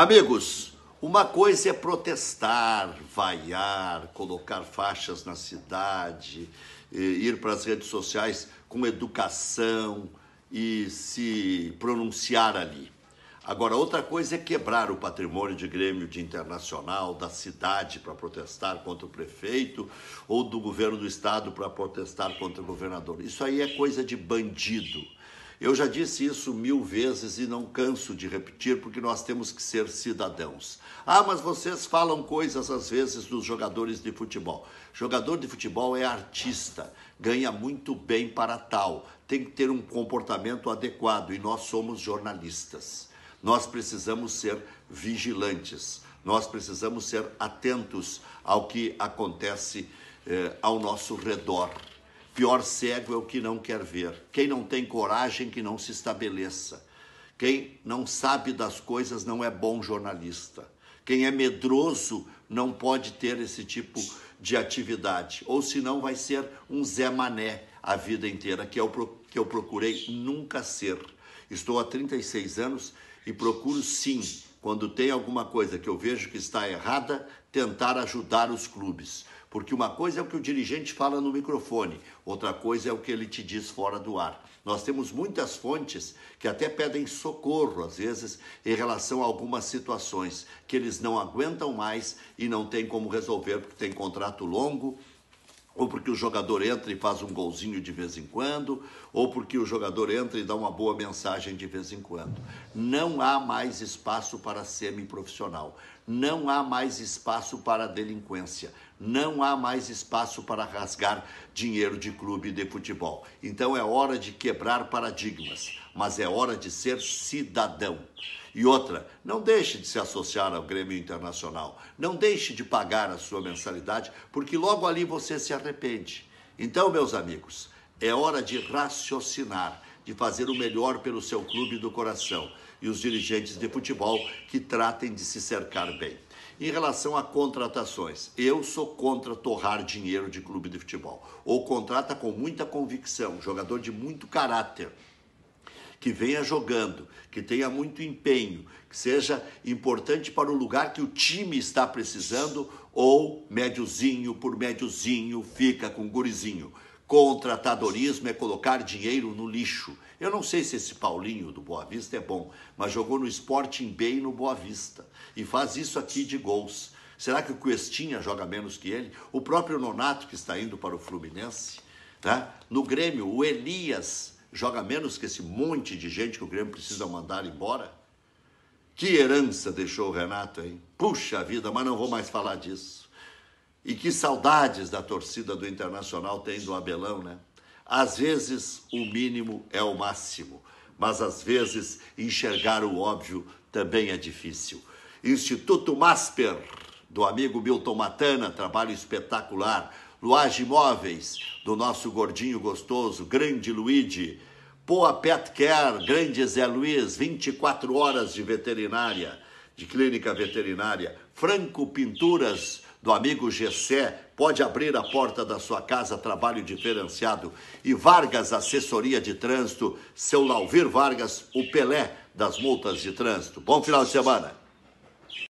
Amigos, uma coisa é protestar, vaiar, colocar faixas na cidade, ir para as redes sociais com educação e se pronunciar ali. Agora, outra coisa é quebrar o patrimônio de Grêmio de Internacional, da cidade para protestar contra o prefeito, ou do governo do estado para protestar contra o governador. Isso aí é coisa de bandido. Eu já disse isso mil vezes e não canso de repetir, porque nós temos que ser cidadãos. Ah, mas vocês falam coisas às vezes dos jogadores de futebol. Jogador de futebol é artista, ganha muito bem para tal, tem que ter um comportamento adequado e nós somos jornalistas. Nós precisamos ser vigilantes, nós precisamos ser atentos ao que acontece eh, ao nosso redor. Pior cego é o que não quer ver. Quem não tem coragem, que não se estabeleça. Quem não sabe das coisas não é bom jornalista. Quem é medroso não pode ter esse tipo de atividade. Ou senão vai ser um Zé Mané a vida inteira, que eu, é que eu procurei nunca ser. Estou há 36 anos e procuro sim quando tem alguma coisa que eu vejo que está errada, tentar ajudar os clubes. Porque uma coisa é o que o dirigente fala no microfone, outra coisa é o que ele te diz fora do ar. Nós temos muitas fontes que até pedem socorro, às vezes, em relação a algumas situações que eles não aguentam mais e não tem como resolver, porque tem contrato longo, ou porque o jogador entra e faz um golzinho de vez em quando, ou porque o jogador entra e dá uma boa mensagem de vez em quando. Não há mais espaço para semi-profissional. Não há mais espaço para delinquência. Não há mais espaço para rasgar dinheiro de clube de futebol. Então é hora de quebrar paradigmas mas é hora de ser cidadão. E outra, não deixe de se associar ao Grêmio Internacional, não deixe de pagar a sua mensalidade, porque logo ali você se arrepende. Então, meus amigos, é hora de raciocinar, de fazer o melhor pelo seu clube do coração e os dirigentes de futebol que tratem de se cercar bem. Em relação a contratações, eu sou contra torrar dinheiro de clube de futebol. Ou contrata com muita convicção, jogador de muito caráter, que venha jogando, que tenha muito empenho, que seja importante para o lugar que o time está precisando, ou médiozinho por médiozinho fica com gurizinho. Contratadorismo é colocar dinheiro no lixo. Eu não sei se esse Paulinho do Boa Vista é bom, mas jogou no Sporting B e no Boa Vista. E faz isso aqui de gols. Será que o Cuestinha joga menos que ele? O próprio Nonato, que está indo para o Fluminense. Tá? No Grêmio, o Elias joga menos que esse monte de gente que o Grêmio precisa mandar embora? Que herança deixou o Renato, hein? Puxa vida, mas não vou mais falar disso. E que saudades da torcida do Internacional tem do Abelão, né? Às vezes o mínimo é o máximo, mas às vezes enxergar o óbvio também é difícil. Instituto Masper, do amigo Milton Matana, trabalho espetacular Luage Imóveis, do nosso gordinho gostoso, grande Luigi. Poa Pet Care, grande Zé Luiz, 24 horas de veterinária, de clínica veterinária. Franco Pinturas, do amigo Gessé, pode abrir a porta da sua casa, trabalho diferenciado. E Vargas, assessoria de trânsito, seu Lauvir Vargas, o Pelé das multas de trânsito. Bom final de semana.